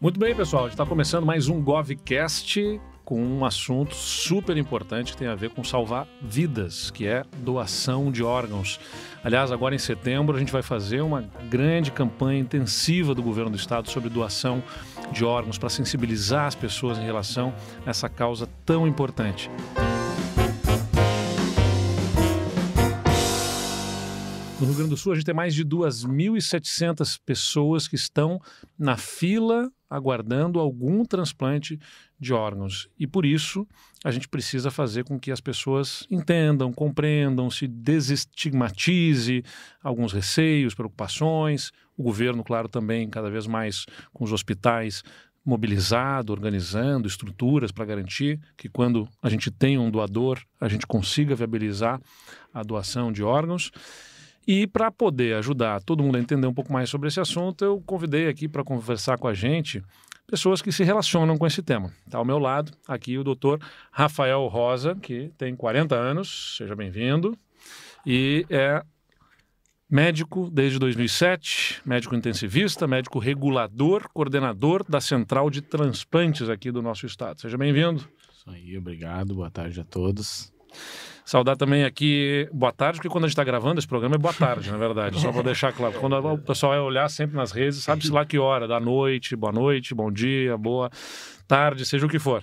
Muito bem, pessoal. Está começando mais um GovCast com um assunto super importante que tem a ver com salvar vidas, que é doação de órgãos. Aliás, agora em setembro a gente vai fazer uma grande campanha intensiva do governo do estado sobre doação de órgãos para sensibilizar as pessoas em relação a essa causa tão importante. Música No Rio Grande do Sul, a gente tem mais de 2.700 pessoas que estão na fila aguardando algum transplante de órgãos. E por isso, a gente precisa fazer com que as pessoas entendam, compreendam, se desestigmatize alguns receios, preocupações. O governo, claro, também, cada vez mais com os hospitais mobilizado, organizando estruturas para garantir que quando a gente tem um doador, a gente consiga viabilizar a doação de órgãos. E para poder ajudar todo mundo a entender um pouco mais sobre esse assunto, eu convidei aqui para conversar com a gente pessoas que se relacionam com esse tema. Está ao meu lado aqui o doutor Rafael Rosa, que tem 40 anos, seja bem-vindo, e é médico desde 2007, médico intensivista, médico regulador, coordenador da Central de Transplantes aqui do nosso estado. Seja bem-vindo. Isso aí, obrigado, boa tarde a todos. Saudar também aqui, boa tarde, porque quando a gente está gravando esse programa é boa tarde, na verdade, só para deixar claro. Quando o pessoal vai olhar sempre nas redes, sabe-se lá que hora, da noite, boa noite, bom dia, boa tarde, seja o que for.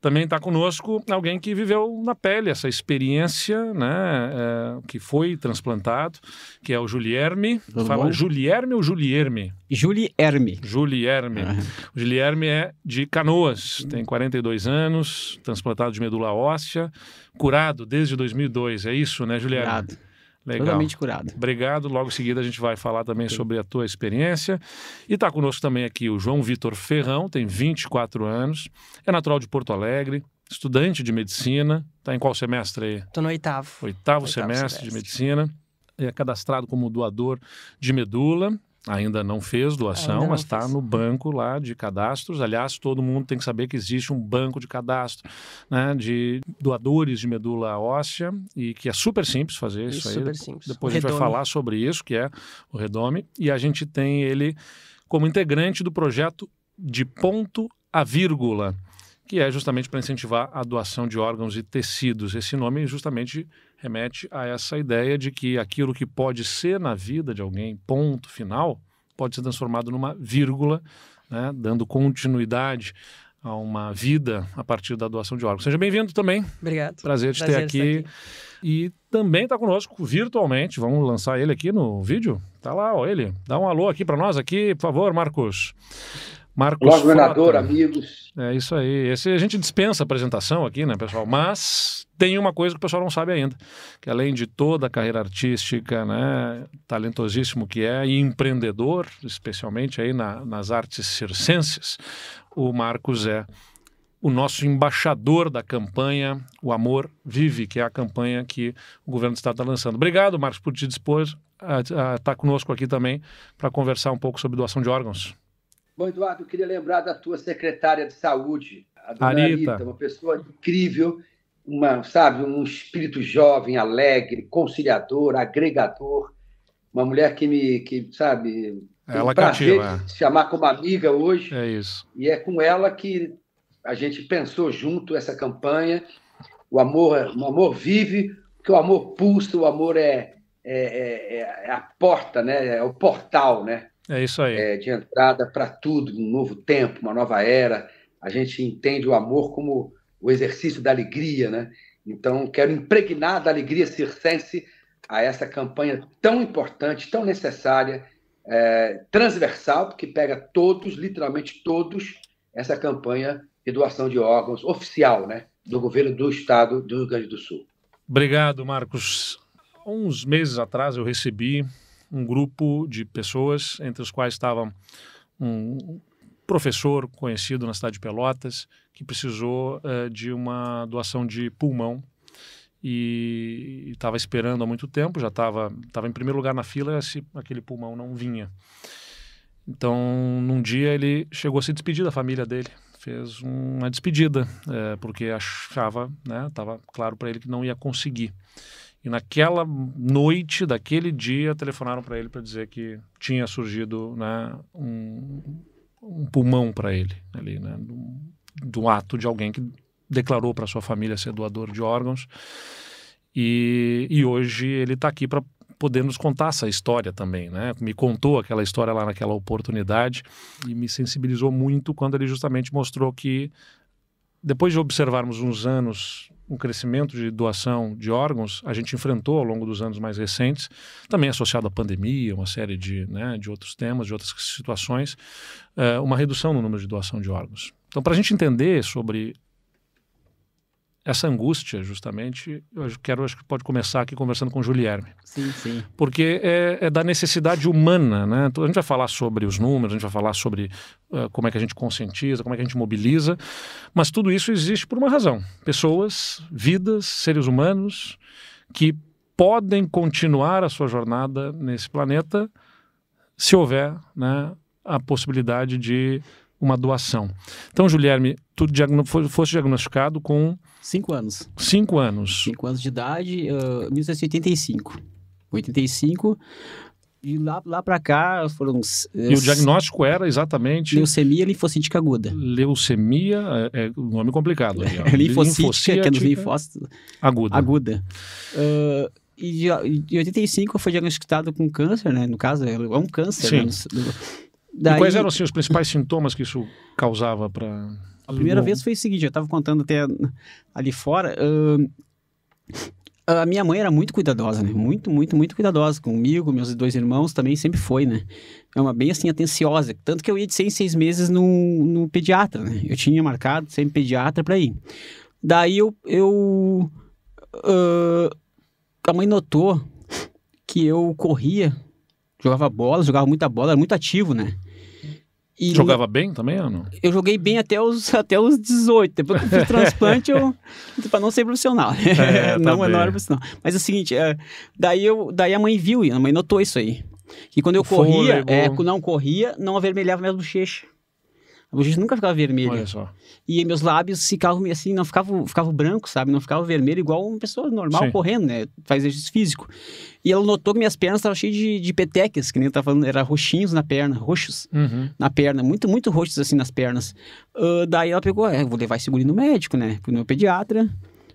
Também está conosco alguém que viveu na pele essa experiência, né? É, que foi transplantado, que é o Julierme. Fala bom? Julierme ou Julierme? Julierme. Julierme. Uhum. O Julierme é de Canoas, tem 42 anos, transplantado de medula óssea, curado desde 2002, é isso, né, Julierme? Curado. Legal. Totalmente curado. Obrigado. Logo em seguida a gente vai falar também sobre a tua experiência. E está conosco também aqui o João Vitor Ferrão, tem 24 anos, é natural de Porto Alegre, estudante de medicina. Está em qual semestre aí? Estou no oitavo. Oitavo, oitavo semestre, semestre, de medicina. É cadastrado como doador de medula. Ainda não fez doação, não mas está no banco lá de cadastros. Aliás, todo mundo tem que saber que existe um banco de cadastro né, de doadores de medula óssea e que é super simples fazer isso, isso aí. Simples. Depois o a gente redome. vai falar sobre isso, que é o Redome. E a gente tem ele como integrante do projeto de ponto a vírgula, que é justamente para incentivar a doação de órgãos e tecidos. Esse nome é justamente remete a essa ideia de que aquilo que pode ser na vida de alguém, ponto final, pode ser transformado numa vírgula, né, dando continuidade a uma vida a partir da doação de órgãos. Seja bem-vindo também. Obrigado. Prazer te Prazer ter aqui. aqui. E também está conosco virtualmente. Vamos lançar ele aqui no vídeo? Tá lá, ó, ele. Dá um alô aqui para nós aqui, por favor, Marcos. Marcos Logo, governador, amigos. É isso aí. Esse, a gente dispensa a apresentação aqui, né, pessoal? Mas tem uma coisa que o pessoal não sabe ainda, que além de toda a carreira artística, né, talentosíssimo que é, e empreendedor, especialmente aí na, nas artes circenses, o Marcos é o nosso embaixador da campanha O Amor Vive, que é a campanha que o governo do estado está lançando. Obrigado, Marcos, por te dispor a, a estar tá conosco aqui também para conversar um pouco sobre doação de órgãos. Bom, Eduardo, eu queria lembrar da tua secretária de saúde, a dona Anitta. Anitta, uma pessoa incrível, uma, sabe, um espírito jovem, alegre, conciliador, agregador, uma mulher que me, que, sabe, é ela prazer cativa, de é. chamar como amiga hoje. É isso. E é com ela que a gente pensou junto essa campanha. O amor, o amor vive, que o amor pulsa, o amor é, é, é, é a porta, né? É o portal, né? É isso aí. É, de entrada para tudo, um novo tempo, uma nova era. A gente entende o amor como o exercício da alegria, né? Então, quero impregnar da alegria circense a essa campanha tão importante, tão necessária, é, transversal, porque pega todos, literalmente todos, essa campanha de doação de órgãos oficial, né? Do governo do estado do Rio Grande do Sul. Obrigado, Marcos. Uns meses atrás eu recebi um grupo de pessoas, entre os quais estavam um professor conhecido na cidade de Pelotas, que precisou uh, de uma doação de pulmão e estava esperando há muito tempo, já estava tava em primeiro lugar na fila se aquele pulmão não vinha. Então, num dia ele chegou a se despedir da família dele, fez uma despedida, é, porque achava, né, estava claro para ele que não ia conseguir. E naquela noite daquele dia, telefonaram para ele para dizer que tinha surgido né, um, um pulmão para ele, ali, né, do, do, ato de alguém que declarou para sua família ser doador de órgãos. E, e hoje ele está aqui para poder nos contar essa história também, né? Me contou aquela história lá naquela oportunidade e me sensibilizou muito quando ele justamente mostrou que depois de observarmos uns anos um crescimento de doação de órgãos a gente enfrentou ao longo dos anos mais recentes, também associado à pandemia, uma série de, né, de outros temas, de outras situações, uh, uma redução no número de doação de órgãos. Então, para a gente entender sobre essa angústia, justamente, eu quero, acho que pode começar aqui conversando com o Julierme. Sim, sim. Porque é, é, da necessidade humana, né? Então, a gente vai falar sobre os números, a gente vai falar sobre uh, como é que a gente conscientiza, como é que a gente mobiliza, mas tudo isso existe por uma razão. Pessoas, vidas, seres humanos que podem continuar a sua jornada nesse planeta se houver né, a possibilidade de uma doação. Então, Julierme, tu diagno fosse diagnosticado com Cinco anos. Cinco anos. Cinco anos de idade, uh, 1985. 85, e lá, lá para cá foram. Eh, e o diagnóstico era exatamente. Leucemia linfocítica aguda. Leucemia, é, é um nome complicado. Aí, linfocítica, que é nos linfócitos. Aguda. Aguda. Uh, e em 85 foi diagnosticado com câncer, né? No caso, é um câncer. Né? Sim. Né? Daí... E quais eram assim, os principais sintomas que isso causava para. A primeira vez foi o seguinte, eu tava contando até ali fora. Uh, a minha mãe era muito cuidadosa, né? Muito, muito, muito cuidadosa comigo, meus dois irmãos também sempre foi, né? É uma bem assim atenciosa. Tanto que eu ia de seis em seis meses no, no pediatra, né? Eu tinha marcado sempre pediatra para ir. Daí eu. eu uh, a mãe notou que eu corria, jogava bola, jogava muita bola, era muito ativo, né? E Jogava bem também ou não? Eu joguei bem até os, até os 18. Depois que eu fiz transplante, eu. Para não ser profissional, É, tá não, tá não era profissional. Mas é o seguinte, é, daí, eu, daí a mãe viu, a mãe notou isso aí. E quando eu o corria, é, não corria, não avermelhava minhas bochechas. O bochecha nunca ficava vermelha. Olha só. E meus lábios ficavam assim, não ficavam ficavam branco, sabe? Não ficavam vermelho, igual uma pessoa normal Sim. correndo, né? Faz exercício físico. E ela notou que minhas pernas estavam cheias de, de petecas, que nem eu tava falando, eram roxinhos na perna, roxos uhum. na perna, muito, muito roxos assim nas pernas. Uh, daí ela pegou, é, vou levar esse guri no médico, né? Pro meu pediatra.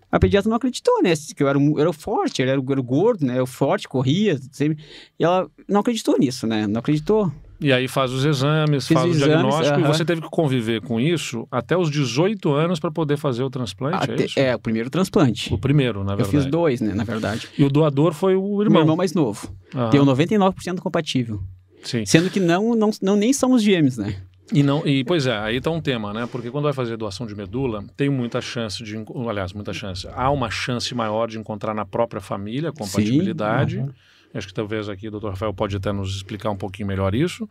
A pediatra não acreditou, né? Que eu era, eu era forte, eu era, eu era gordo, né? Eu forte, corria, sempre. E ela não acreditou nisso, né? Não acreditou. E aí faz os exames, Fiz faz o diagnóstico e você teve que conviver com isso até os 18 anos para poder fazer o transplante, é até, é, é o primeiro transplante. O primeiro, na verdade. Eu fiz dois, né, na verdade. E o doador foi o irmão. Meu irmão mais novo. Aham. Deu 99% compatível. Sim. Sendo que não, não, não nem somos gêmeos, né? E não, e pois é, aí tá um tema, né? Porque quando vai fazer doação de medula, tem muita chance de, aliás, muita chance. Há uma chance maior de encontrar na própria família compatibilidade. Sim, Acho que talvez aqui o doutor Rafael pode até nos explicar um pouquinho melhor isso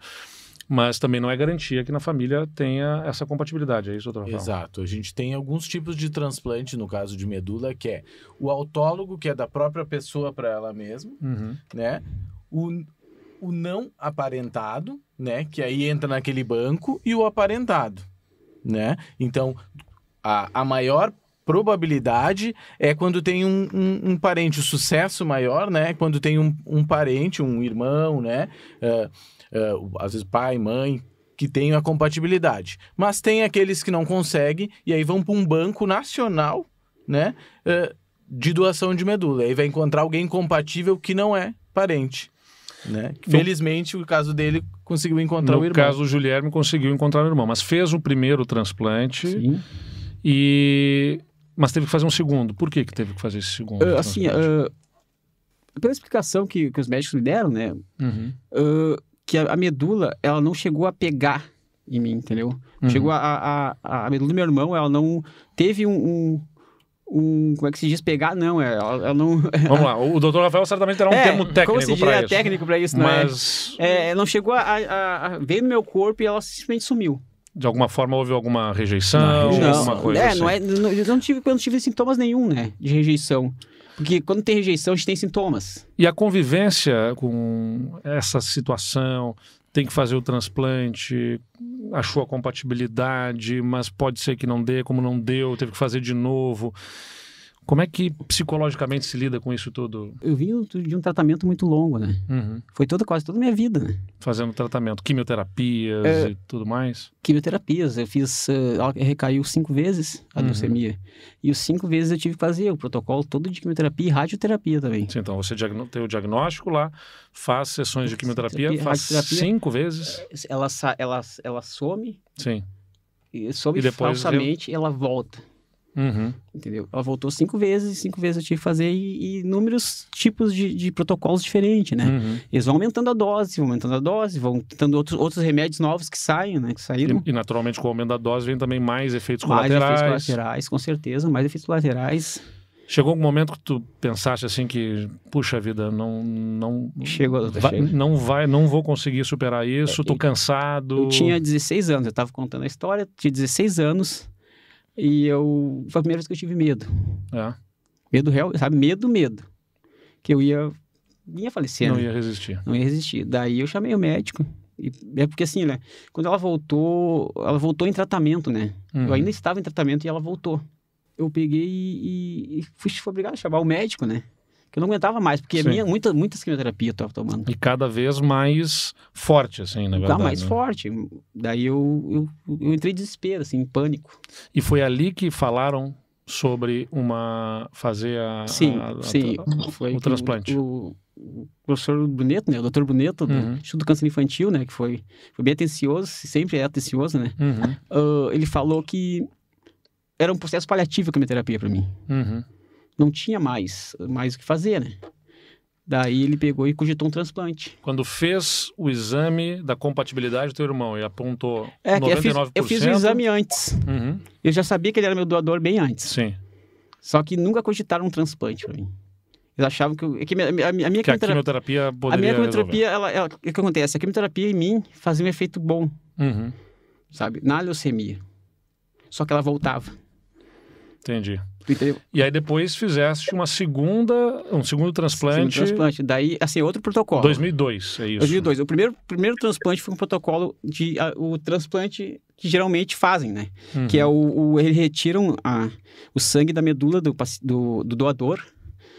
mas também não é garantia que na família tenha essa compatibilidade, é isso, doutor Rafael? Exato. A gente tem alguns tipos de transplante, no caso de medula, que é o autólogo, que é da própria pessoa para ela mesma, uhum. né? O, o não aparentado, né? Que aí entra naquele banco, e o aparentado, né? Então, a, a maior probabilidade é quando tem um, um, um parente, o um sucesso maior, né? Quando tem um, um parente, um irmão, né? Uh, uh, às vezes pai, mãe, que tem a compatibilidade. Mas tem aqueles que não conseguem e aí vão para um banco nacional, né? Uh, de doação de medula. Aí vai encontrar alguém compatível que não é parente. Né? Felizmente, o caso dele conseguiu encontrar no o irmão. No caso, o Guilherme conseguiu encontrar o irmão, mas fez o primeiro transplante Sim. e mas teve que fazer um segundo. Por que, que teve que fazer esse segundo? Uh, assim, uh, pela explicação que, que os médicos me deram, né? Uhum. Uh, que a, a, medula, ela não chegou a pegar em mim, entendeu? Uhum. Chegou a, a, a, medula do meu irmão, ela não teve um, um um. Como é que se diz? Pegar, não. É, ela não. Vamos lá, o doutor Rafael certamente terá um é, termo técnico para é isso. técnico para isso, não né? Mas... é? é não chegou a, a, a, Veio no meu corpo e ela simplesmente sumiu de alguma forma houve alguma rejeição, não, alguma coisa é, assim. não é, não, eu não tive, eu não tive sintomas nenhum, né, de rejeição. Porque quando tem rejeição, a gente tem sintomas. E a convivência com essa situação, tem que fazer o transplante, achou a compatibilidade, mas pode ser que não dê, como não deu, teve que fazer de novo. Como é que psicologicamente se lida com isso tudo? Eu vim de um tratamento muito longo, né? Uhum. Foi toda, quase toda a minha vida, né? Fazendo tratamento, quimioterapias é, e tudo mais? Quimioterapias, eu fiz, eh, recaiu cinco vezes a uhum. leucemia. E os cinco vezes eu tive que fazer o protocolo todo de quimioterapia e radioterapia também. Sim, então você tem o diagnóstico lá, faz sessões de quimioterapia, faz cinco vezes? Ela, ela, ela some. Sim. E some e depois falsamente, ela volta. Uhum. Entendeu? Ela voltou cinco vezes, cinco vezes eu tive que fazer e, e inúmeros tipos de, de, protocolos diferentes, né? Uhum. Eles vão aumentando a dose, vão aumentando a dose, vão tentando outros, outros remédios novos que saem, né? Que saíram. E, e naturalmente, com o aumento da dose, vem também mais efeitos mais colaterais. Mais efeitos colaterais, com certeza, mais efeitos colaterais. Chegou um momento que tu pensaste assim que, puxa vida, não não chegou, vai, não vai, não vou conseguir superar isso, é, tô cansado. Eu tinha 16 anos, eu tava contando a história, tinha 16 anos. E eu. Foi a primeira vez que eu tive medo. É. Medo real, sabe? Medo, medo. Que eu ia. Ia falecer. Não né? ia resistir. Não ia resistir. Daí eu chamei o médico. E é porque assim, né? Quando ela voltou, ela voltou em tratamento, né? Uhum. Eu ainda uhum. estava em tratamento e ela voltou. Eu peguei e, e fui obrigado a chamar o médico, né? que eu não aguentava mais, porque a minha, muita, muitas quimioterapias eu tava tomando. E cada vez mais forte, assim, na tá verdade. Tá mais né? forte. Daí eu, eu, eu entrei em desespero, assim, em pânico. E foi ali que falaram sobre uma fazer a, sim, a, a, sim. Foi o transplante. O, o, professor Bruneto, né, o doutor Bruneto, né, uhum. do Instituto do Câncer Infantil, né, que foi, foi bem atencioso, sempre é atencioso, né, uhum. uh, ele falou que era um processo paliativo a quimioterapia para mim. Uhum não tinha mais, mais o que fazer, né? Daí ele pegou e cogitou um transplante. Quando fez o exame da compatibilidade do teu irmão e apontou é, 99%... Eu fiz, eu fiz o exame antes. Uhum. Eu já sabia que ele era meu doador bem antes. Sim. Só que nunca cogitaram um transplante pra mim. Eles achavam que, eu, é que a, minha, a minha que quimioterapia... A quimioterapia poderia A minha quimioterapia, ela, ela, o que acontece? A quimioterapia em mim fazia um efeito bom, uhum. sabe? Na leucemia. Só que ela voltava. Entendi. Entendeu? E aí depois fizeste uma segunda, um segundo transplante. Segundo transplante. Daí, assim, outro protocolo. 2002, é isso. 2002. O primeiro, primeiro transplante foi um protocolo de... A, o transplante que geralmente fazem, né? Uhum. Que é uhum. o, o... Eles retiram a, o sangue da medula do, do, do doador.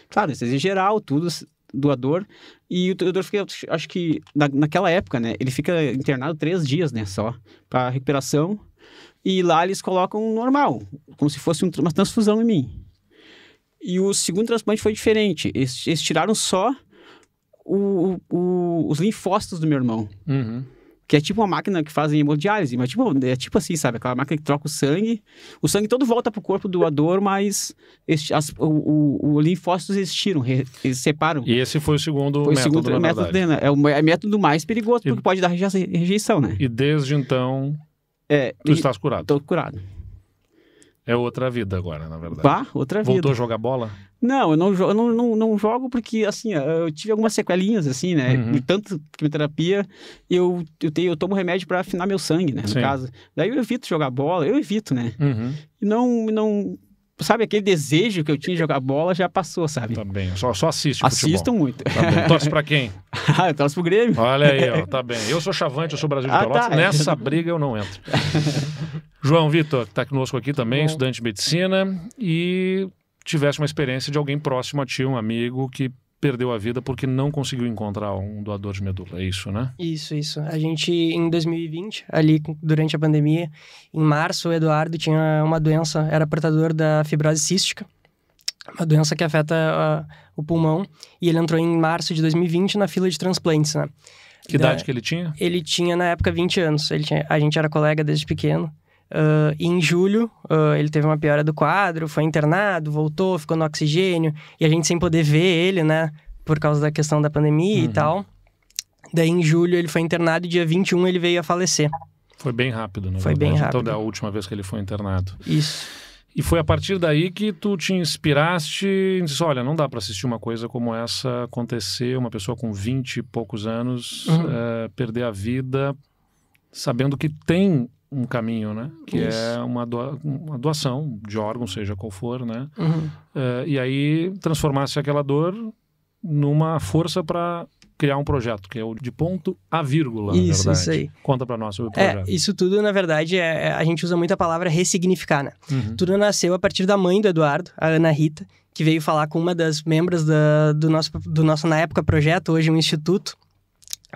Claro, isso é geral, tudo doador. E o doador fica, acho que na, naquela época, né? Ele fica internado três dias, né? Só. Para recuperação e lá eles colocam normal, como se fosse uma transfusão em mim. E o segundo transplante foi diferente. Eles, eles tiraram só o, o, os linfócitos do meu irmão. Uhum. Que é tipo uma máquina que fazem hemodiálise, mas tipo, é tipo assim, sabe? Aquela máquina que troca o sangue. O sangue todo volta pro corpo do doador, mas os as, o, o, o linfócitos eles tiram, eles separam. E esse foi o segundo foi método. método, né? É o é método mais perigoso, porque pode dar rejeição, né? E desde então é, tu e... estás curado. Estou curado. É outra vida agora, na verdade. Bah, outra Voltou vida. Voltou a jogar bola? Não, eu não, eu não, não, não, jogo porque, assim, eu tive algumas sequelinhas, assim, né? Uhum. De tanto quimioterapia, eu, eu, tenho, eu tomo remédio para afinar meu sangue, né? No Sim. caso. Daí eu evito jogar bola, eu evito, né? Uhum. E não, não, sabe, aquele desejo que eu tinha de jogar bola já passou, sabe? Também, só, só assiste Assisto futebol. muito. Tá bom. Torce pra quem? ah, eu torço pro Grêmio. Olha aí, ó, tá bem. Eu sou chavante, eu sou Brasil de ah, Pelotas. Tá. Nessa briga eu não entro. João Vitor, que tá conosco aqui também, tá estudante de medicina, e tivesse uma experiência de alguém próximo a ti, um amigo que perdeu a vida porque não conseguiu encontrar um doador de medula, é isso, né? Isso, isso. A gente, em 2020, ali durante a pandemia, em março, o Eduardo tinha uma doença, era portador da fibrose cística, uma doença que afeta uh, o pulmão, e ele entrou em março de 2020 na fila de transplantes, né? Que idade da... que ele tinha? Ele tinha, na época, 20 anos. Ele tinha... a gente era colega desde pequeno. Uh, em julho, uh, ele teve uma piora do quadro, foi internado, voltou, ficou no oxigênio, e a gente sem poder ver ele, né, por causa da questão da pandemia uhum. e tal. Daí em julho ele foi internado e dia 21 ele veio a falecer. Foi bem rápido, né? Foi bem então, rápido. Então, da última vez que ele foi internado. Isso. E foi a partir daí que tu te inspiraste e disse: olha, não dá para assistir uma coisa como essa acontecer, uma pessoa com 20 e poucos anos uhum. uh, perder a vida sabendo que tem um caminho, né? Que é Isso. é uma, doa, uma doação de órgão, seja qual for, né? Uhum. Uh, e aí transformasse aquela dor numa força para criar um projeto, que é o de ponto a vírgula, isso, na verdade. Isso aí. Conta para nós sobre o é, projeto. É, isso tudo, na verdade, é, é, a gente usa muito a palavra ressignificar, né? Uhum. Tudo nasceu a partir da mãe do Eduardo, a Ana Rita, que veio falar com uma das membros da, do, nosso, do nosso, na época, projeto, hoje um instituto,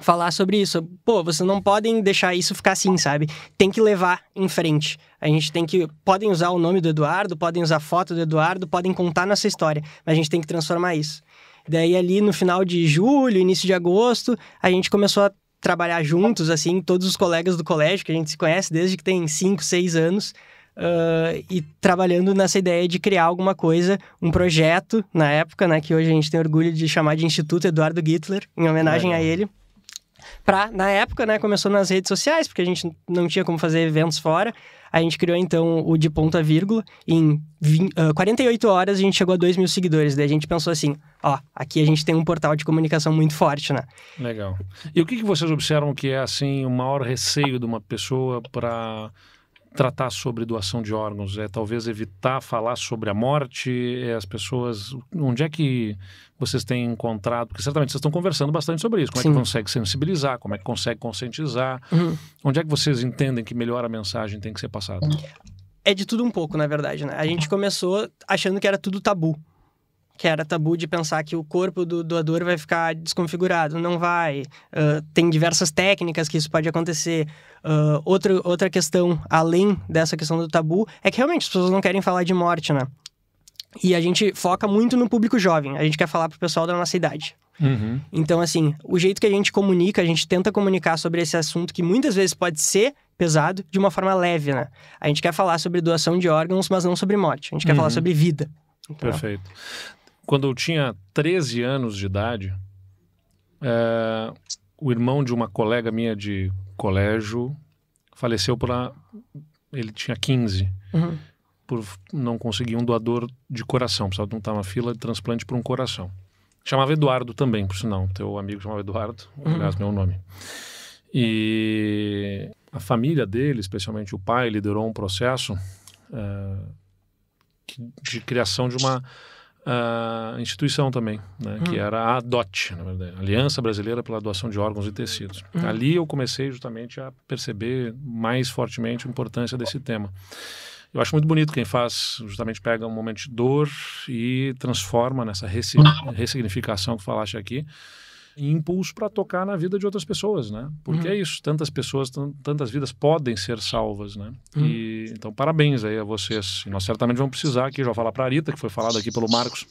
falar sobre isso. Pô, vocês não podem deixar isso ficar assim, sabe? Tem que levar em frente. A gente tem que. Podem usar o nome do Eduardo, podem usar a foto do Eduardo, podem contar nossa história, mas a gente tem que transformar isso. Daí, ali no final de julho, início de agosto, a gente começou a trabalhar juntos, assim, todos os colegas do colégio, que a gente se conhece desde que tem 5, 6 anos. Uh, e trabalhando nessa ideia de criar alguma coisa, um projeto na época, né, que hoje a gente tem orgulho de chamar de Instituto Eduardo Gittler, em homenagem é. a ele. Pra, na época, né, começou nas redes sociais, porque a gente não tinha como fazer eventos fora. A gente criou, então, o de ponta vírgula. Em 20, uh, 48 horas, a gente chegou a 2 mil seguidores. Daí a gente pensou assim, ó, aqui a gente tem um portal de comunicação muito forte, né? Legal. E o que, que vocês observam que é, assim, o maior receio de uma pessoa para tratar sobre doação de órgãos? É talvez evitar falar sobre a morte? É, as pessoas. Onde é que vocês têm encontrado? Porque certamente vocês estão conversando bastante sobre isso. Como Sim. é que consegue sensibilizar? Como é que consegue conscientizar? Uhum. Onde é que vocês entendem que melhor a mensagem tem que ser passada? É de tudo um pouco, na verdade, né? A gente começou achando que era tudo tabu. Que era tabu de pensar que o corpo do doador vai ficar desconfigurado. Não vai. Uh, tem diversas técnicas que isso pode acontecer. Uh, ah, outra, outra questão, além dessa questão do tabu, é que realmente as pessoas não querem falar de morte, né? E a gente foca muito no público jovem. A gente quer falar pro pessoal da nossa idade. Uhum. Então, assim, o jeito que a gente comunica, a gente tenta comunicar sobre esse assunto que muitas vezes pode ser pesado de uma forma leve, né? A gente quer falar sobre doação de órgãos, mas não sobre morte. A gente quer falar uhum. sobre vida. Então... Perfeito. Quando eu tinha 13 anos de idade, é... o irmão de uma colega minha de colégio faleceu por. Uma... Ele tinha 15. Uhum por não conseguir um doador de coração, precisava estava uma fila de transplante por um coração. Chamava Eduardo também, por sinal, teu amigo chamava Eduardo, uhum. aliás, uhum. meu nome. E a família dele, especialmente o pai, liderou um processo uh, de criação de uma uh, instituição também, né, uhum. que era a DOT, na verdade, Aliança Brasileira pela Doação de Órgãos e Tecidos. Uhum. Ali eu comecei justamente a perceber mais fortemente a importância desse tema. Eu acho muito bonito quem faz, justamente pega um momento de dor e transforma nessa ressignificação que falaste aqui, impulso para tocar na vida de outras pessoas, né? Porque uhum. é isso, tantas pessoas, tantas vidas podem ser salvas, né? Uhum. E, então, parabéns aí a vocês. E nós certamente vamos precisar aqui, já falar para a Arita, que foi falado aqui pelo Marcos,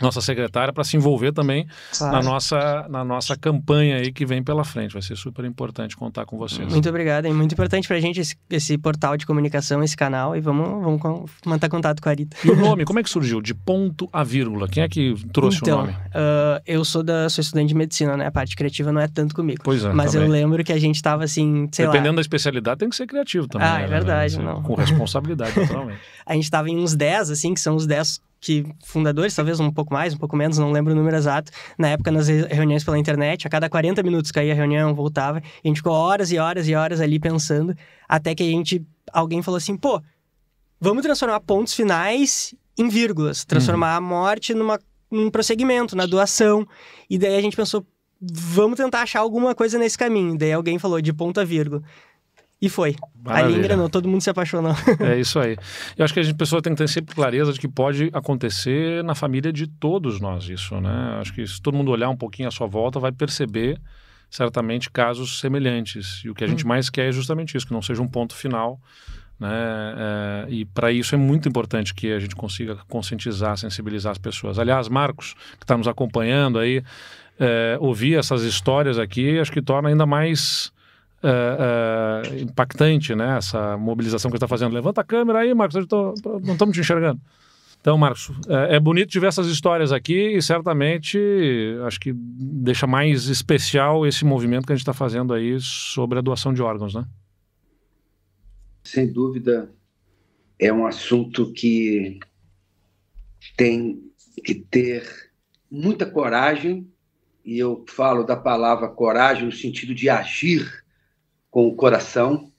nossa secretária, para se envolver também claro. na, nossa, na nossa campanha aí que vem pela frente. Vai ser super importante contar com vocês. Muito obrigado, é muito importante para a gente esse, esse, portal de comunicação, esse canal, e vamos, vamos manter contato com a Arita. E o nome, como é que surgiu? De ponto a vírgula, quem é que trouxe então, o nome? Uh, eu sou da sou estudante de medicina, né? A parte criativa não é tanto comigo. Pois é. Mas também. eu lembro que a gente tava assim, sei Dependendo lá. Dependendo da especialidade, tem que ser criativo também. Ah, é né? verdade. Né? Não. Com responsabilidade, naturalmente. a gente tava em uns 10, assim, que são os 10 que fundadores, talvez um pouco mais, um pouco menos, não lembro o número exato. Na época, nas reuniões pela internet, a cada 40 minutos caía a reunião, voltava. a gente ficou horas e horas e horas ali pensando, até que a gente. Alguém falou assim, pô, vamos transformar pontos finais em vírgulas, transformar uhum. a morte numa um prosseguimento, na doação. E daí a gente pensou, vamos tentar achar alguma coisa nesse caminho. Daí alguém falou, de ponta vírgula. E foi. Maravilha. Ali engrenou, todo mundo se apaixonou. É isso aí. Eu acho que a gente pessoa tem que ter sempre clareza de que pode acontecer na família de todos nós isso, né? Acho que se todo mundo olhar um pouquinho à sua volta, vai perceber certamente casos semelhantes. E o que a gente hum. mais quer é justamente isso, que não seja um ponto final né? É, e para isso é muito importante que a gente consiga conscientizar, sensibilizar as pessoas. Aliás, Marcos, que está nos acompanhando aí, é, ouvir essas histórias aqui acho que torna ainda mais é, é, impactante né? essa mobilização que está fazendo. Levanta a câmera aí, Marcos, tô, não estamos te enxergando. Então, Marcos, é, é bonito tiver essas histórias aqui e certamente acho que deixa mais especial esse movimento que a gente está fazendo aí sobre a doação de órgãos, né? Sem dúvida, é um assunto que tem que ter muita coragem, e eu falo da palavra coragem no sentido de agir com o coração.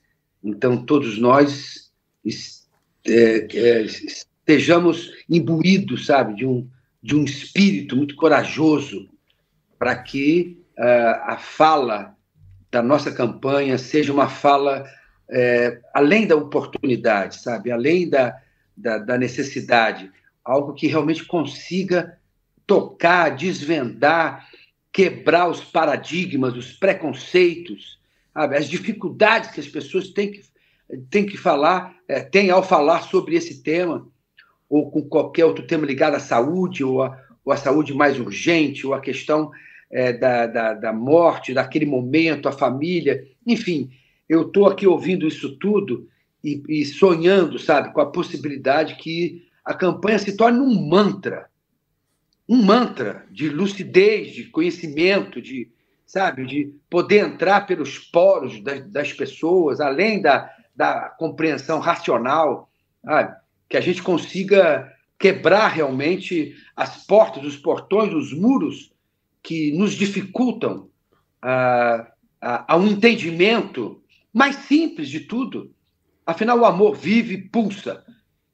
Então, todos nós é, é, estejamos imbuídos, sabe, de um, de um espírito muito corajoso para que uh, a fala da nossa campanha seja uma fala é, além da oportunidade, sabe? Além da, da, da, necessidade, algo que realmente consiga tocar, desvendar, quebrar os paradigmas, os preconceitos, sabe? as dificuldades que as pessoas têm que, têm que falar, é, têm ao falar sobre esse tema, ou com qualquer outro tema ligado à saúde, ou à, ou saúde mais urgente, ou à questão é, da, da, da morte, daquele momento, a família, enfim eu estou aqui ouvindo isso tudo e, e, sonhando, sabe, com a possibilidade que a campanha se torne um mantra, um mantra de lucidez, de conhecimento, de sabe, de poder entrar pelos poros das, das pessoas, além da, da compreensão racional, sabe? que a gente consiga quebrar realmente as portas, os portões, os muros que nos dificultam a, ah, a, ah, a um entendimento mais simples de tudo. Afinal, o amor vive, pulsa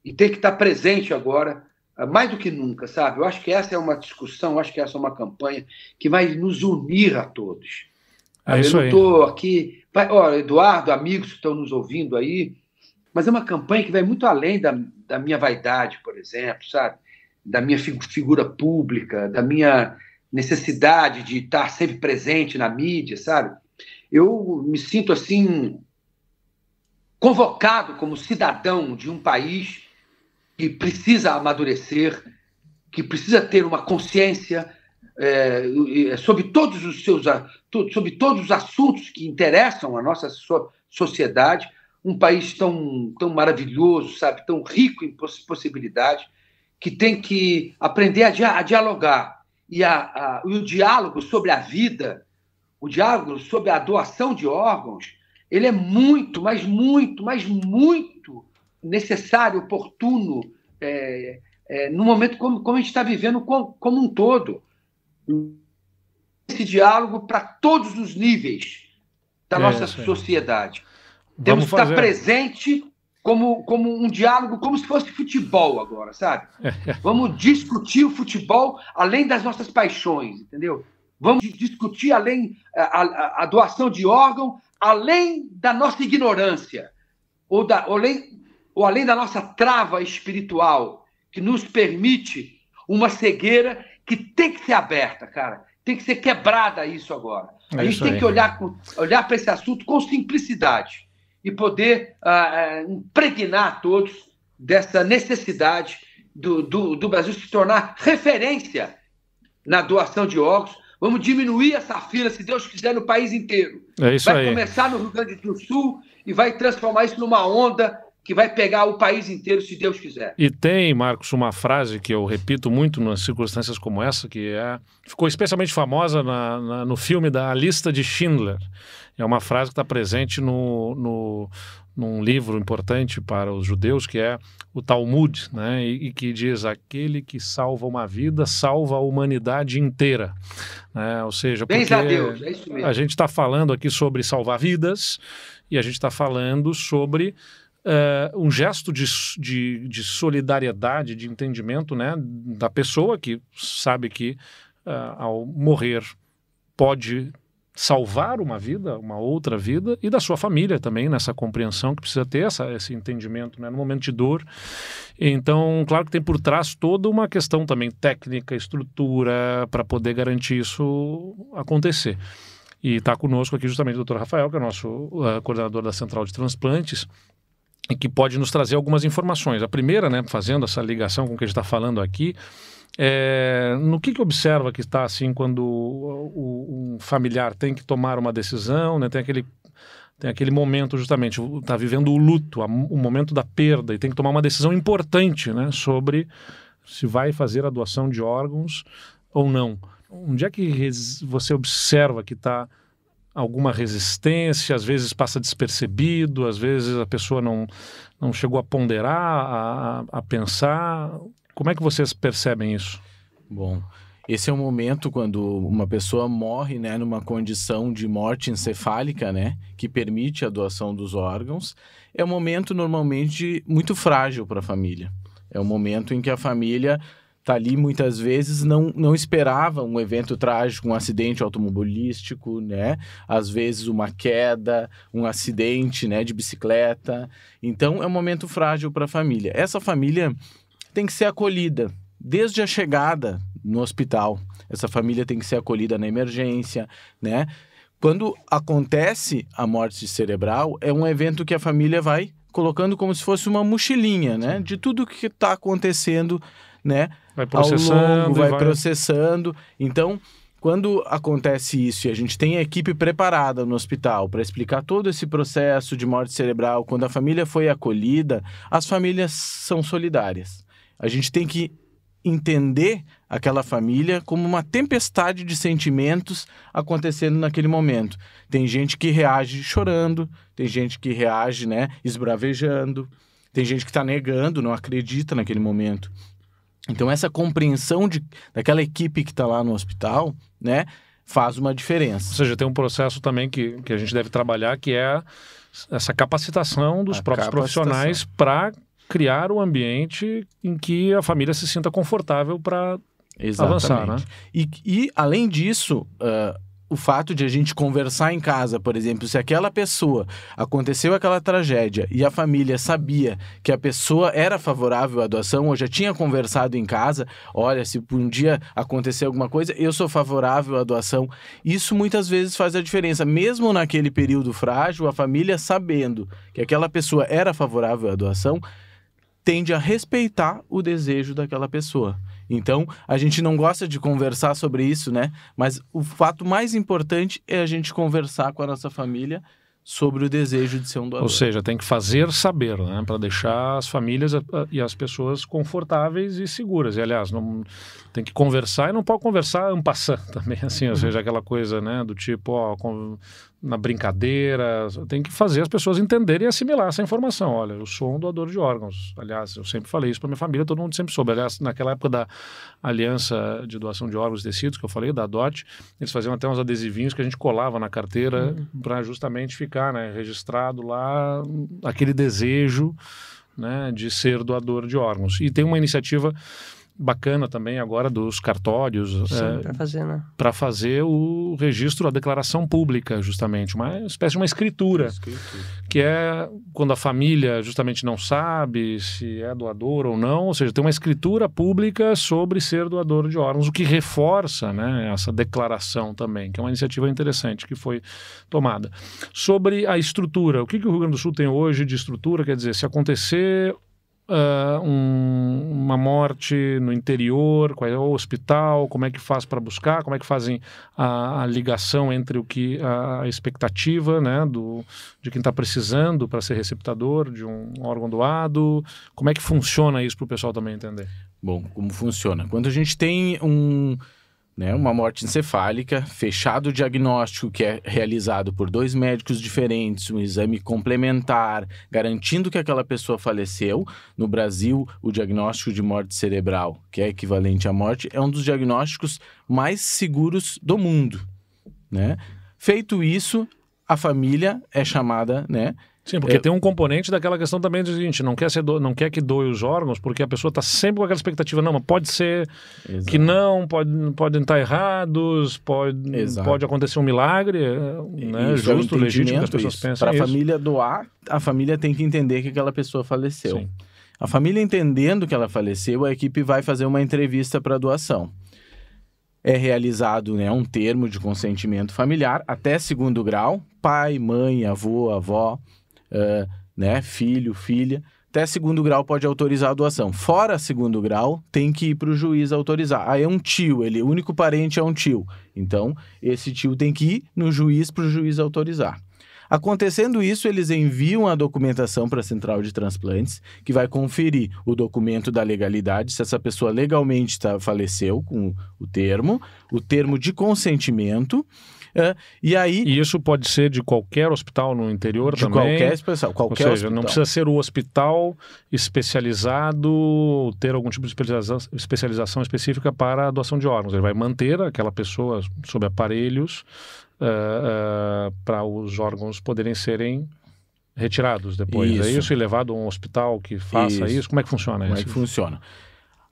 e tem que estar presente agora, ah, mais do que nunca, sabe? Eu acho que essa é uma discussão, acho que essa é uma campanha que vai nos unir a todos. É eu estou aqui. Olha, Eduardo, amigos que estão nos ouvindo aí, mas é uma campanha que vai muito além da, da minha vaidade, por exemplo, sabe? Da minha figura pública, da minha necessidade de estar sempre presente na mídia, sabe? eu me sinto assim convocado como cidadão de um país que precisa amadurecer, que precisa ter uma consciência é, é sobre todos os seus sobre todos os assuntos que interessam a nossa sociedade, um país tão, tão maravilhoso, sabe, tão rico em possibilidades, que tem que aprender a, dialogar e a, a, o diálogo sobre a vida o diálogo sobre a doação de órgãos, ele é muito, mas muito, mas muito necessário, oportuno, é, é, no momento como, como a gente está vivendo como, como, um todo. Esse diálogo para todos os níveis da é, nossa sociedade. Temos que estar presente como, como um diálogo, como se fosse futebol agora, sabe? Vamos discutir o futebol além das nossas paixões, entendeu? Vamos discutir além a, a, a doação de órgão, além da nossa ignorância, ou, da, ou, além, ou além da nossa trava espiritual, que nos permite uma cegueira que tem que ser aberta, cara. Tem que ser quebrada isso agora. É a gente tem aí. que olhar, olhar para esse assunto com simplicidade e poder uh, impregnar todos dessa necessidade do, do, do Brasil se tornar referência na doação de órgãos, Vamos diminuir essa fila, se Deus quiser, no país inteiro. É isso vai aí. começar no Rio Grande do Sul e vai transformar isso numa onda que vai pegar o país inteiro, se Deus quiser. E tem, Marcos, uma frase que eu repito muito nas circunstâncias como essa, que é, ficou especialmente famosa na, na, no filme da Lista de Schindler. É uma frase que está presente no, no, num livro importante para os judeus, que é o Talmud, né? e, e que diz: aquele que salva uma vida salva a humanidade inteira. Né? Ou seja, porque a, Deus, é a gente está falando aqui sobre salvar vidas e a gente está falando sobre Uh, um gesto de, de, de, solidariedade, de entendimento né, da pessoa que sabe que uh, ao morrer pode salvar uma vida, uma outra vida, e da sua família também, nessa compreensão que precisa ter essa, esse entendimento né, no momento de dor. Então, claro que tem por trás toda uma questão também técnica, estrutura, para poder garantir isso acontecer. E está conosco aqui justamente o Dr. Rafael, que é nosso uh, coordenador da Central de Transplantes, e que pode nos trazer algumas informações. A primeira, né, fazendo essa ligação com o que a gente está falando aqui, é, no que, que observa que está assim quando o, o, um familiar tem que tomar uma decisão, né? Tem aquele tem aquele momento justamente, está vivendo o luto, a, o momento da perda e tem que tomar uma decisão importante, né? Sobre se vai fazer a doação de órgãos ou não. Onde é que você observa que está alguma resistência, às vezes passa despercebido, às vezes a pessoa não, não chegou a ponderar, a, a pensar. Como é que vocês percebem isso? Bom, esse é o momento quando uma pessoa morre, né, numa condição de morte encefálica, né, que permite a doação dos órgãos. É um momento normalmente muito frágil para a família. É um momento em que a família está ali muitas vezes não, não esperava um evento trágico, um acidente automobilístico, né? Às vezes uma queda, um acidente, né, de bicicleta. Então é um momento frágil para a família. Essa família tem que ser acolhida desde a chegada no hospital. Essa família tem que ser acolhida na emergência, né? Quando acontece a morte cerebral, é um evento que a família vai colocando como se fosse uma mochilinha, né? De tudo que está acontecendo, né? Vai processando. Ao longo, vai, vai processando. Então, quando acontece isso e a gente tem a equipe preparada no hospital para explicar todo esse processo de morte cerebral, quando a família foi acolhida, as famílias são solidárias. A gente tem que entender aquela família como uma tempestade de sentimentos acontecendo naquele momento. Tem gente que reage chorando, tem gente que reage, né, esbravejando, tem gente que está negando, não acredita naquele momento. Então essa compreensão de, daquela equipe que está lá no hospital, né, faz uma diferença. Ou seja, tem um processo também que, que a gente deve trabalhar que é essa capacitação dos a próprios capacitação. profissionais para criar um ambiente em que a família se sinta confortável para avançar, né? E, e além disso, uh, o fato de a gente conversar em casa, por exemplo, se aquela pessoa aconteceu aquela tragédia e a família sabia que a pessoa era favorável à doação ou já tinha conversado em casa, olha, se por um dia acontecer alguma coisa, eu sou favorável à doação. Isso muitas vezes faz a diferença, mesmo naquele período frágil, a família sabendo que aquela pessoa era favorável à doação tende a respeitar o desejo daquela pessoa. Então, a gente não gosta de conversar sobre isso, né? Mas o fato mais importante é a gente conversar com a nossa família sobre o desejo de ser um doador. Ou seja, tem que fazer saber, né? Para deixar as famílias eh, eh, e as pessoas confortáveis e seguras. E, aliás, não, tem que conversar e não pode conversar ampassando também, assim. Ou seja, aquela coisa, né? Do tipo, ó, na brincadeira, tem que fazer as pessoas entenderem e assimilar essa informação. Olha, eu sou um doador de órgãos. Aliás, eu sempre falei isso para minha família, todo mundo sempre soube. Aliás, naquela época da Aliança de Doação de Órgãos e Tecidos, que eu falei, da DOT, eles faziam até uns adesivinhos que a gente colava na carteira uhum. para justamente ficar né, registrado lá aquele desejo né, de ser doador de órgãos. E tem uma iniciativa bacana também agora dos cartórios é, para fazer, né? fazer, o registro, a declaração pública, justamente, uma espécie de uma escritura, escritura, que é quando a família justamente não sabe se é doador ou não, ou seja, tem uma escritura pública sobre ser doador de órgãos, o que reforça né, essa declaração também, que é uma iniciativa interessante que foi tomada. Sobre a estrutura, o que, que o Rio Grande do Sul tem hoje de estrutura, quer dizer, se acontecer Uh, um, uma morte no interior, qual é o hospital, como é que faz para buscar, como é que fazem a, a, ligação entre o que a expectativa, né, do de quem está precisando para ser receptador de um órgão doado, como é que funciona isso para o pessoal também entender? Bom, como funciona? Quando a gente tem um né, uma morte encefálica, fechado o diagnóstico que é realizado por dois médicos diferentes, um exame complementar, garantindo que aquela pessoa faleceu. No Brasil, o diagnóstico de morte cerebral, que é equivalente à morte, é um dos diagnósticos mais seguros do mundo, né? Feito isso, a família é chamada, né, Sim, porque é... tem um componente daquela questão também de gente não quer, ser do... não quer que doe os órgãos, porque a pessoa está sempre com aquela expectativa, não, mas pode ser Exato. que não, pode, podem estar tá errados, pode, pode acontecer um milagre, é, né? Isso, é justo, é legítimo que as pessoas isso. pensam Para a família doar, a família tem que entender que aquela pessoa faleceu. Sim. A família entendendo que ela faleceu, a equipe vai fazer uma entrevista para doação é realizado né, um termo de consentimento familiar até segundo grau, pai, mãe, avô, avó, uh, né, filho, filha, até segundo grau pode autorizar a doação. Fora segundo grau, tem que ir para o juiz autorizar. Ah, é um tio, ele, o único parente é um tio. Então, esse tio tem que ir no juiz para o juiz autorizar. Acontecendo isso, eles enviam a documentação para a central de transplantes, que vai conferir o documento da legalidade, se essa pessoa legalmente tá, faleceu com o termo, o termo de consentimento é, e aí. E isso pode ser de qualquer hospital no interior de também. Qualquer especial, qualquer Ou seja, hospital. não precisa ser o hospital especializado, ter algum tipo de especialização, especialização específica para a doação de órgãos. Ele vai manter aquela pessoa sob aparelhos uh, uh, para os órgãos poderem serem retirados depois. É isso. É isso e levado a um hospital que faça isso. isso? Como é que funciona Como isso? Como é que funciona?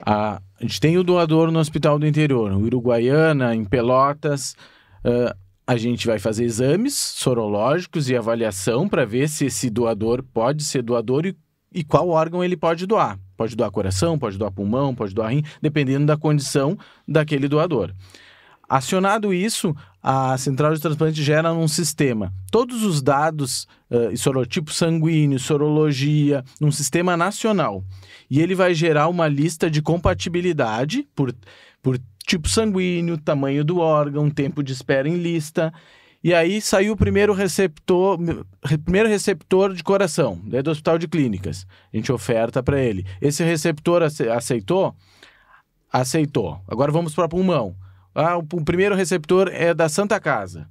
A, a gente tem o doador no hospital do interior, no Uruguaiana, em Pelotas. Uh, a gente vai fazer exames sorológicos e avaliação para ver se esse doador pode ser doador e, e, qual órgão ele pode doar. Pode doar coração, pode doar pulmão, pode doar rim, dependendo da condição daquele doador. Acionado isso, a central de transplante gera um sistema. Todos os dados uh, sorotipo sanguíneo, sorologia, num sistema nacional. E ele vai gerar uma lista de compatibilidade por, por tipo sanguíneo, tamanho do órgão, tempo de espera em lista. E aí saiu o primeiro receptor, primeiro receptor de coração, né, do hospital de clínicas. A gente oferta para ele. Esse receptor aceitou? Aceitou. Agora vamos para pulmão. Ah, o primeiro receptor é da Santa Casa.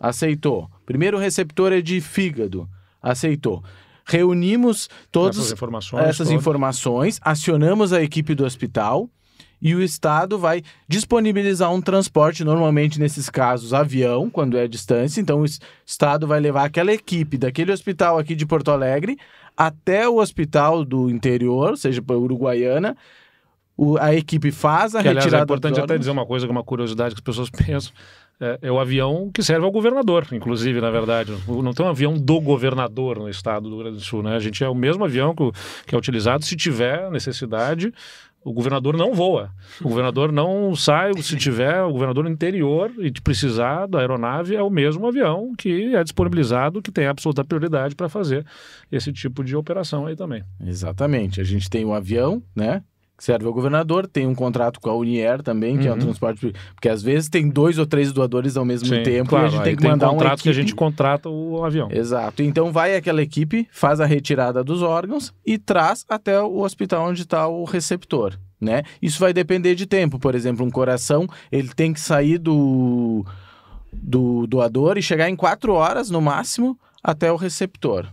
Aceitou. Primeiro receptor é de fígado. Aceitou. Reunimos todas essas informações, acionamos a equipe do hospital e o Estado vai disponibilizar um transporte, normalmente nesses casos avião, quando é a distância. Então, o Estado vai levar aquela equipe daquele hospital aqui de Porto Alegre até o hospital do interior, seja para Uruguaiana. O, a equipe faz a que, é retirada. é importante até dizer uma coisa, que é uma curiosidade que as pessoas pensam. É, é, o avião que serve ao governador, inclusive, na verdade. Não tem um avião do governador no estado do Rio Grande do Sul, né? A gente é o mesmo avião que, que é utilizado se tiver necessidade o governador não voa. O governador não sai. Se tiver o governador no interior e precisar da aeronave, é o mesmo avião que é disponibilizado, que tem absoluta prioridade para fazer esse tipo de operação aí também. Exatamente. A gente tem o avião, né? que serve ao governador, tem um contrato com a Unier também, que uhum. é um uhum. transporte. Porque às vezes tem dois ou três doadores ao mesmo Sim, tempo claro, e a gente tem que tem mandar um contrato que a gente contrata o avião. Exato. Então vai aquela equipe, faz a retirada dos órgãos e traz até o hospital onde está o receptor. Né? Isso vai depender de tempo. Por exemplo, um coração ele tem que sair do, do doador e chegar em quatro horas no máximo até o receptor.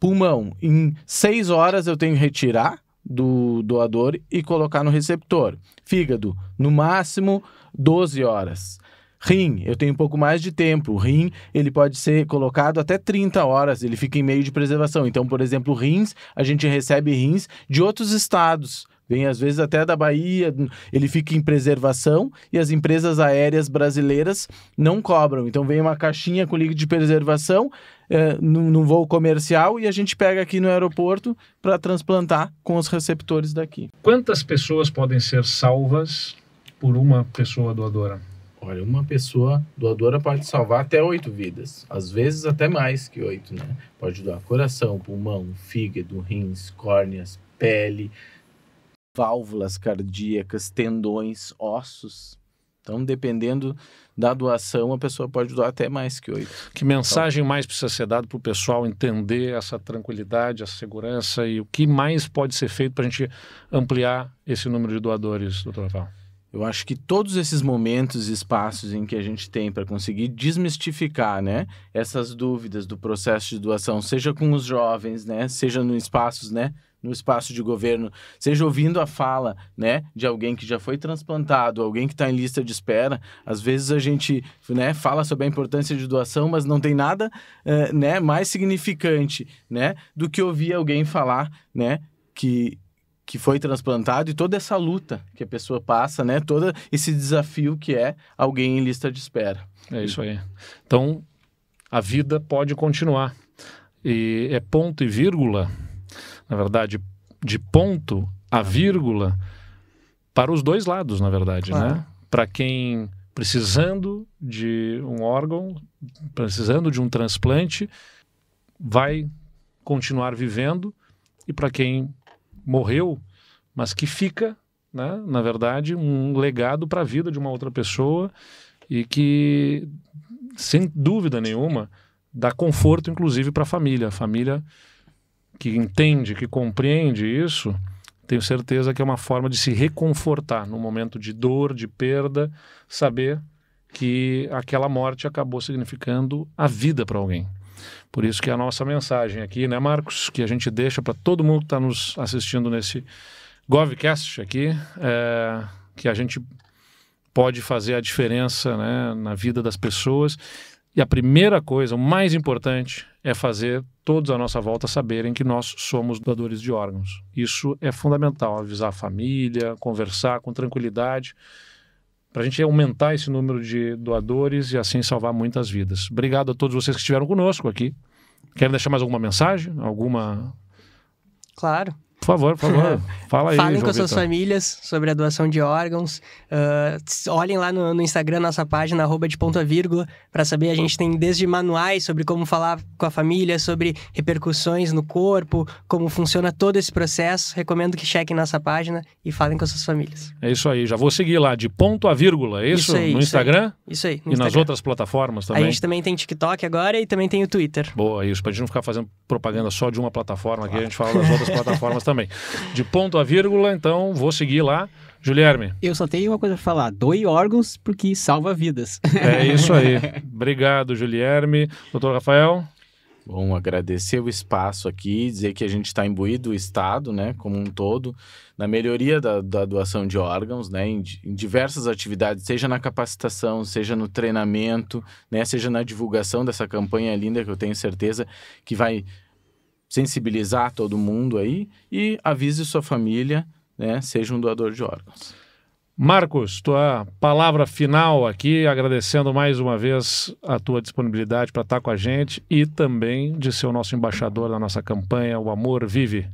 Pulmão, em seis horas eu tenho que retirar do doador e colocar no receptor. Fígado, no máximo 12 horas. Rim, eu tenho um pouco mais de tempo. O rim, ele pode ser colocado até 30 horas, ele fica em meio de preservação. Então, por exemplo, rins, a gente recebe rins de outros estados Vem às vezes até da Bahia, ele fica em preservação e as empresas aéreas brasileiras não cobram. Então vem uma caixinha com líquido de preservação é, num, num voo comercial e a gente pega aqui no aeroporto para transplantar com os receptores daqui. Quantas pessoas podem ser salvas por uma pessoa doadora? Olha, uma pessoa doadora pode salvar até oito vidas, às vezes até mais que oito, né? Pode doar coração, pulmão, fígado, rins, córneas, pele, válvulas cardíacas, tendões, ossos. Então, dependendo da doação, a pessoa pode doar até mais que oito. Que mensagem mais precisa ser dada para o pessoal entender essa tranquilidade, essa segurança e o que mais pode ser feito para a gente ampliar esse número de doadores, doutor Val? Eu acho que todos esses momentos e espaços em que a gente tem para conseguir desmistificar, né, essas dúvidas do processo de doação, seja com os jovens, né, seja nos espaços, né, no espaço de governo, seja ouvindo a fala, né, de alguém que já foi transplantado, alguém que está em lista de espera. Às vezes a gente, né, fala sobre a importância de doação, mas não tem nada, uh, né, mais significante, né, do que ouvir alguém falar, né, que que foi transplantado e toda essa luta que a pessoa passa, né, todo esse desafio que é alguém em lista de espera. É isso aí. Então, a vida pode continuar. E é ponto e vírgula na verdade, de ponto a vírgula para os dois lados, na verdade, né? claro. né? Para quem precisando de um órgão, precisando de um transplante, vai continuar vivendo e para quem morreu, mas que fica, né, na verdade, um legado para a vida de uma outra pessoa e que, sem dúvida nenhuma, dá conforto, inclusive, para a família. A família que entende, que compreende isso, tenho certeza que é uma forma de se reconfortar no momento de dor, de perda, saber que aquela morte acabou significando a vida para alguém. Por isso que a nossa mensagem aqui, né, Marcos, que a gente deixa para todo mundo que está nos assistindo nesse Govcast aqui, é, que a gente pode fazer a diferença né, na vida das pessoas e a primeira coisa, o mais importante, é fazer todos à nossa volta saberem que nós somos doadores de órgãos. Isso é fundamental, avisar a família, conversar com tranquilidade, para a gente aumentar esse número de doadores e assim salvar muitas vidas. Obrigado a todos vocês que estiveram conosco aqui. Querem deixar mais alguma mensagem? Alguma. Claro. Por favor, por favor, fala aí. Falem João com Vitor. suas famílias sobre a doação de órgãos. Uh, olhem lá no, no, Instagram, nossa página, arroba de ponta vírgula, para saber. A gente tem desde manuais sobre como falar com a família, sobre repercussões no corpo, como funciona todo esse processo. Recomendo que chequem nossa página e falem com suas famílias. É isso aí, já vou seguir lá, de ponto a vírgula, é isso? isso aí, no isso Instagram? Aí. Isso aí. e Instagram. nas outras plataformas também? A gente também tem TikTok agora e também tem o Twitter. Boa, isso, pra gente não ficar fazendo propaganda só de uma plataforma, claro. aqui a gente fala das outras plataformas também. também. De ponto a vírgula, então vou seguir lá. Julierme Eu só tenho uma coisa para falar: doe órgãos porque salva vidas. É isso aí. Obrigado, Julierme Doutor Rafael. Bom, agradecer o espaço aqui, dizer que a gente está imbuído o Estado, né, como um todo, na melhoria da, da doação de órgãos, né, em, em, diversas atividades, seja na capacitação, seja no treinamento, né, seja na divulgação dessa campanha linda que eu tenho certeza que vai sensibilizar todo mundo aí e avise sua família, né? Seja um doador de órgãos. Marcos, tua palavra final aqui, agradecendo mais uma vez a tua disponibilidade para estar tá com a gente e também de ser o nosso embaixador da nossa campanha O Amor Vive.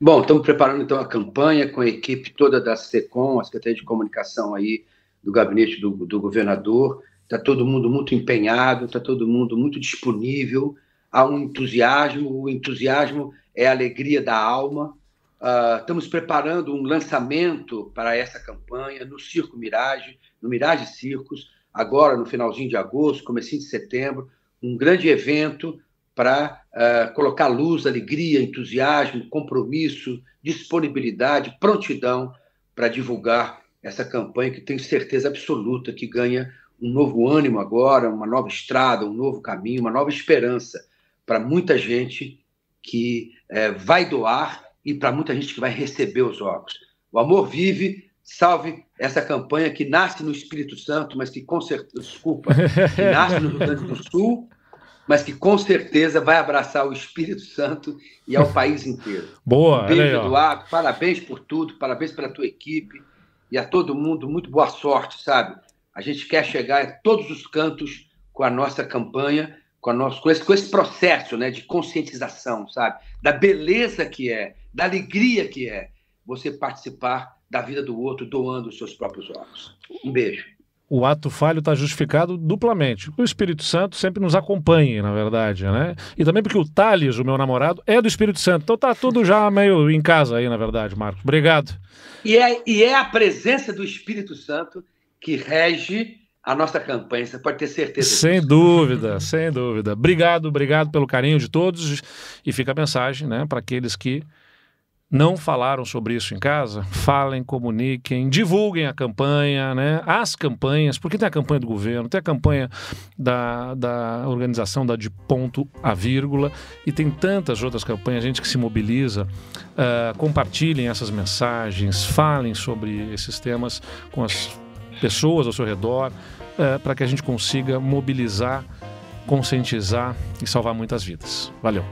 Bom, estamos preparando então a campanha com a equipe toda da SECOM, a Secretaria de Comunicação aí do gabinete do, do governador. Está todo mundo muito empenhado, está todo mundo muito disponível há um entusiasmo, o entusiasmo é a alegria da alma. Uh, estamos preparando um lançamento para essa campanha no Circo Mirage, no Mirage Circos, agora no finalzinho de agosto, comecinho de setembro, um grande evento para uh, colocar luz, alegria, entusiasmo, compromisso, disponibilidade, prontidão para divulgar essa campanha que tenho certeza absoluta que ganha um novo ânimo agora, uma nova estrada, um novo caminho, uma nova esperança para muita gente que é, vai doar e para muita gente que vai receber os óculos. O amor vive, salve essa campanha que nasce no Espírito Santo, mas que com certeza, desculpa, que nasce no Rio Grande do Sul, mas que com certeza vai abraçar o Espírito Santo e ao país inteiro. Boa, um beijo, Eduardo, parabéns por tudo, parabéns pela tua equipe e a todo mundo, muito boa sorte, sabe? A gente quer chegar a todos os cantos com a nossa campanha com, a nossa, com, esse, com esse processo né, de conscientização, sabe? Da beleza que é, da alegria que é você participar da vida do outro doando os seus próprios órgãos. Um beijo. O ato falho está justificado duplamente. O Espírito Santo sempre nos acompanha, na verdade, né? E também porque o Thales, o meu namorado, é do Espírito Santo. Então tá tudo já meio em casa aí, na verdade, Marcos. Obrigado. E é, e é a presença do Espírito Santo que rege a nossa campanha, você pode ter certeza. Sem disso. dúvida, sem dúvida. Obrigado, obrigado pelo carinho de todos. E fica a mensagem né, para aqueles que não falaram sobre isso em casa, falem, comuniquem, divulguem a campanha, né? as campanhas, porque tem a campanha do governo, tem a campanha da, da organização da de ponto a vírgula e tem tantas outras campanhas, gente que se mobiliza. Uh, compartilhem essas mensagens, falem sobre esses temas com as pessoas ao seu redor, é, para que a gente consiga mobilizar, conscientizar e salvar muitas vidas. Valeu!